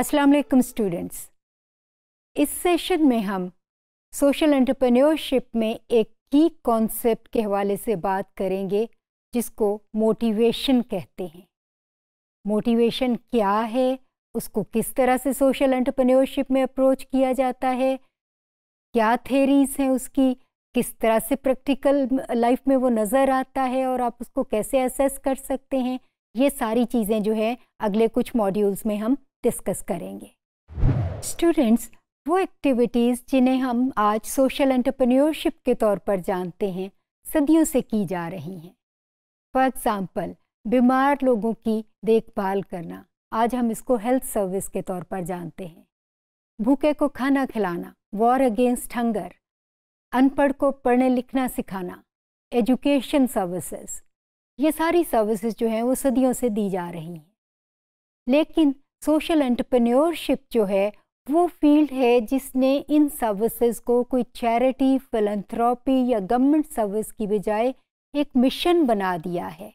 अस्सलाम वालेकुम स्टूडेंट्स इस सेशन में हम सोशल एंटरप्रेन्योरशिप में एक की कॉन्सेप्ट के हवाले से बात करेंगे जिसको मोटिवेशन कहते हैं मोटिवेशन क्या है उसको किस तरह से सोशल एंटरप्रेन्योरशिप में अप्रोच किया जाता है क्या थेरीज हैं उसकी किस तरह से प्रैक्टिकल लाइफ में वो नज़र आता है और आप उसको कैसे असेस कर सकते हैं ये सारी चीज़ें जो है अगले कुछ मॉड्यूल्स में हम डिस्कस करेंगे स्टूडेंट्स वो एक्टिविटीज़ जिन्हें हम आज सोशल एंटरप्रेन्योरशिप के तौर पर जानते हैं सदियों से की जा रही हैं फॉर एग्ज़ाम्पल बीमार लोगों की देखभाल करना आज हम इसको हेल्थ सर्विस के तौर पर जानते हैं भूखे को खाना खिलाना वॉर अगेंस्ट हंगर अनपढ़ को पढ़ने लिखना सिखाना एजुकेशन सर्विसेज ये सारी सर्विसेज जो हैं वो सदियों से दी जा रही हैं लेकिन सोशल एंटरप्रेन्योरशिप जो है वो फील्ड है जिसने इन सर्विसेज को कोई चैरिटी फिलंथ्रॉपी या गवर्नमेंट सर्विस की बजाय एक मिशन बना दिया है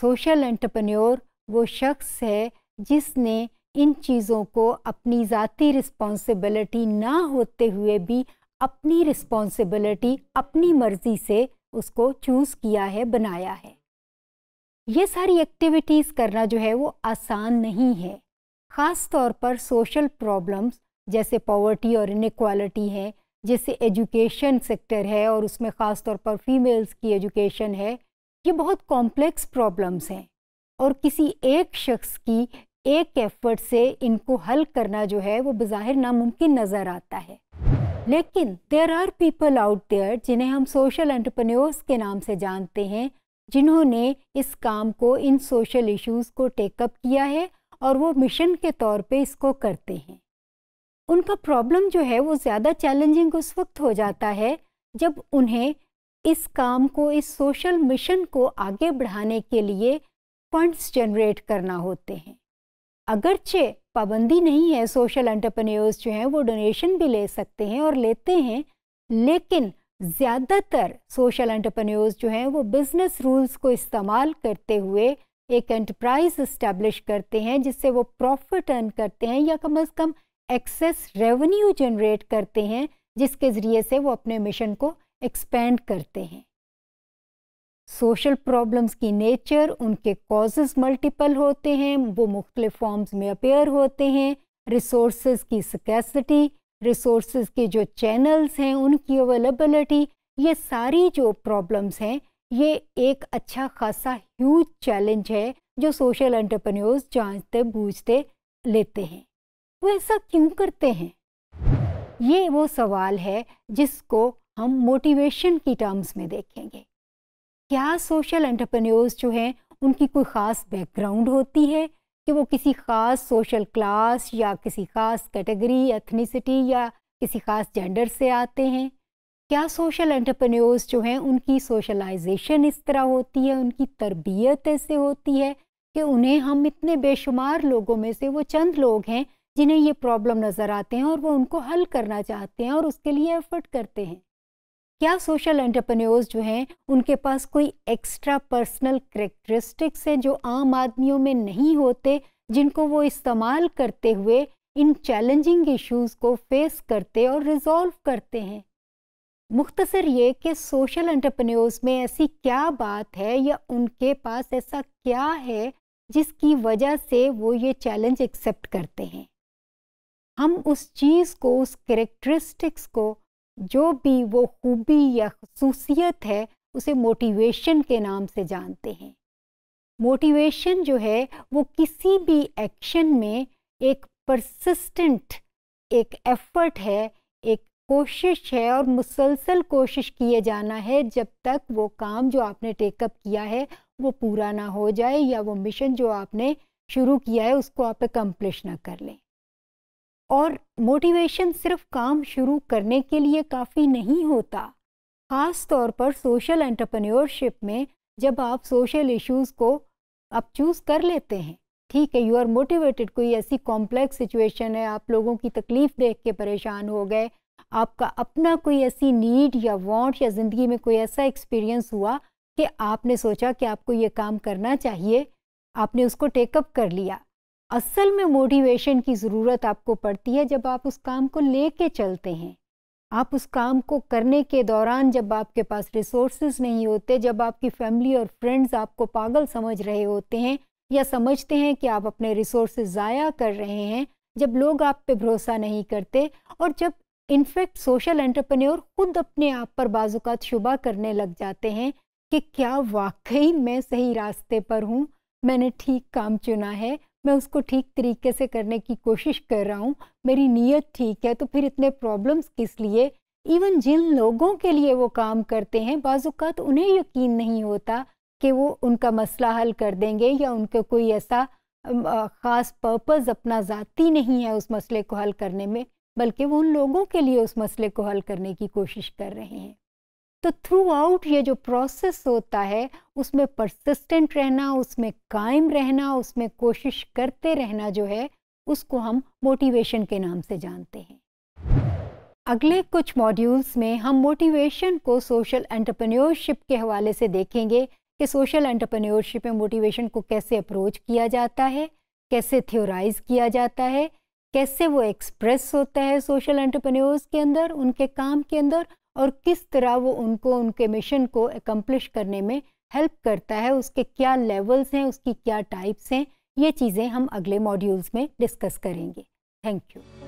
सोशल एंटरप्रेन्योर वो शख्स है जिसने इन चीज़ों को अपनी ज़ाती रिस्पॉन्सिबिलिटी ना होते हुए भी अपनी रिस्पॉन्सिबिलिटी अपनी मर्ज़ी से उसको चूज़ किया है बनाया है ये सारी एक्टिविटीज़ करना जो है वो आसान नहीं है ख़ास तौर पर सोशल प्रॉब्लम्स जैसे पॉवर्टी और इनक्वालिटी है जैसे एजुकेशन सेक्टर है और उसमें ख़ास तौर पर फीमेल्स की एजुकेशन है ये बहुत कॉम्प्लेक्स प्रॉब्लम्स हैं और किसी एक शख्स की एक एफर्ट से इनको हल करना जो है वो बज़ाहिर नामुमकिन नज़र आता है लेकिन there are people out there जिन्हें हम सोशल एंटरप्रेन्योर्स के नाम से जानते हैं जिन्होंने इस काम को इन सोशल इश्यूज को टेकअप किया है और वो मिशन के तौर पे इसको करते हैं उनका प्रॉब्लम जो है वो ज़्यादा चैलेंजिंग उस वक्त हो जाता है जब उन्हें इस काम को इस सोशल मिशन को आगे बढ़ाने के लिए फंड्स जनरेट करना होते हैं अगरचे पाबंदी नहीं है सोशल एंटरप्रेन्योर्स जो हैं वो डोनेशन भी ले सकते हैं और लेते हैं लेकिन ज़्यादातर सोशल एंटरप्रेन्योर्स जो हैं वो बिज़नेस रूल्स को इस्तेमाल करते हुए एक एंटरप्राइज इस्टेब्लिश करते हैं जिससे वो प्रॉफिट अर्न करते हैं या कम अज़ कम एक्सेस रेवेन्यू जनरेट करते हैं जिसके ज़रिए से वो अपने मिशन को एक्सपेंड करते हैं सोशल प्रॉब्लम्स की नेचर उनके कॉजेज मल्टीपल होते हैं वो मुख्तलिफ फॉर्म्स में अपेयर होते हैं रिसोर्स की सिकेसिटी रिसोर्स के जो चैनल्स हैं उनकी अवेलेबलिटी ये सारी जो प्रॉब्लम्स हैं ये एक अच्छा खासा ह्यूज चैलेंज है जो सोशल एंटरप्रेन्योर्स जानते बूझते लेते हैं वो ऐसा क्यों करते हैं ये वो सवाल है जिसको हम मोटिवेशन की टर्म्स में देखेंगे क्या सोशल एंटरप्रेन्योर्स जो हैं उनकी कोई ख़ास बैकग्राउंड होती है कि वो किसी ख़ास सोशल क्लास या किसी ख़ास कैटेगरी एथनिसिटी या किसी ख़ास जेंडर से आते हैं क्या सोशल एंटरप्रेन्योर्स जो हैं उनकी सोशलाइजेशन इस तरह होती है उनकी तरबियत ऐसे होती है कि उन्हें हम इतने बेशुमार लोगों में से वो चंद लोग हैं जिन्हें ये प्रॉब्लम नज़र आते हैं और वो उनको हल करना चाहते हैं और उसके लिए एफर्ट करते हैं क्या सोशल एंटरप्रेन्योर्स जो हैं उनके पास कोई एक्स्ट्रा पर्सनल करेक्टरिस्टिक्स हैं जो आम आदमियों में नहीं होते जिनको वो इस्तेमाल करते हुए इन चैलेंजिंग इश्यूज को फेस करते और रिजॉल्व करते हैं मुख्तसर ये कि सोशल एंटरप्रेन्योर्स में ऐसी क्या बात है या उनके पास ऐसा क्या है जिसकी वजह से वो ये चैलेंज एक्सेप्ट करते हैं हम उस चीज़ को उस करेक्टरिस्टिक्स को जो भी वो खूबी या खसूसियत है उसे मोटिवेशन के नाम से जानते हैं मोटिवेशन जो है वो किसी भी एक्शन में एक परसिस्टेंट एक एफर्ट है एक कोशिश है और मुसलसल कोशिश किए जाना है जब तक वो काम जो आपने टेकअप किया है वो पूरा ना हो जाए या वो मिशन जो आपने शुरू किया है उसको आप एकम्प्लिश ना कर लें और मोटिवेशन सिर्फ काम शुरू करने के लिए काफ़ी नहीं होता ख़ास तौर पर सोशल एंटरप्रेन्योरशिप में जब आप सोशल इश्यूज को आप चूज़ कर लेते हैं ठीक है यू आर मोटिवेटेड कोई ऐसी कॉम्प्लेक्स सिचुएशन है आप लोगों की तकलीफ़ देख के परेशान हो गए आपका अपना कोई ऐसी नीड या वांट या ज़िंदगी में कोई ऐसा एक्सपीरियंस हुआ कि आपने सोचा कि आपको ये काम करना चाहिए आपने उसको टेकअप कर लिया असल में मोटिवेशन की ज़रूरत आपको पड़ती है जब आप उस काम को ले कर चलते हैं आप उस काम को करने के दौरान जब आपके पास रिसोर्स नहीं होते जब आपकी फैमिली और फ्रेंड्स आपको पागल समझ रहे होते हैं या समझते हैं कि आप अपने रिसोर्सेज ज़ाया कर रहे हैं जब लोग आप पे भरोसा नहीं करते और जब इनफैक्ट सोशल एंटरप्रेन्योर खुद अपने आप पर बाजुकात शुबा करने लग जाते हैं कि क्या वाकई मैं सही रास्ते पर हूँ मैंने ठीक काम चुना है मैं उसको ठीक तरीके से करने की कोशिश कर रहा हूँ मेरी नीयत ठीक है तो फिर इतने प्रॉब्लम्स किस लिए इवन जिन लोगों के लिए वो काम करते हैं तो उन्हें यकीन नहीं होता कि वो उनका मसला हल कर देंगे या उनका कोई ऐसा ख़ास पर्पज़ अपना ज़ाती नहीं है उस मसले को हल करने में बल्कि वो उन लोगों के लिए उस मसले को हल करने की कोशिश कर रहे हैं तो थ्रू आउट ये जो प्रोसेस होता है उसमें परसिस्टेंट रहना उसमें कायम रहना उसमें कोशिश करते रहना जो है उसको हम मोटिवेशन के नाम से जानते हैं अगले कुछ मॉड्यूल्स में हम मोटिवेशन को सोशल एंटरप्रेन्योरशिप के हवाले से देखेंगे कि सोशल एंटरप्रेन्योरशिप में मोटिवेशन को कैसे अप्रोच किया जाता है कैसे थ्योराइज किया जाता है कैसे वो एक्सप्रेस होता है सोशल एंटरप्रेन्योर्स के अंदर उनके काम के अंदर और किस तरह वो उनको उनके मिशन को एकम्प्लिश करने में हेल्प करता है उसके क्या लेवल्स हैं उसकी क्या टाइप्स हैं ये चीज़ें हम अगले मॉड्यूल्स में डिस्कस करेंगे थैंक यू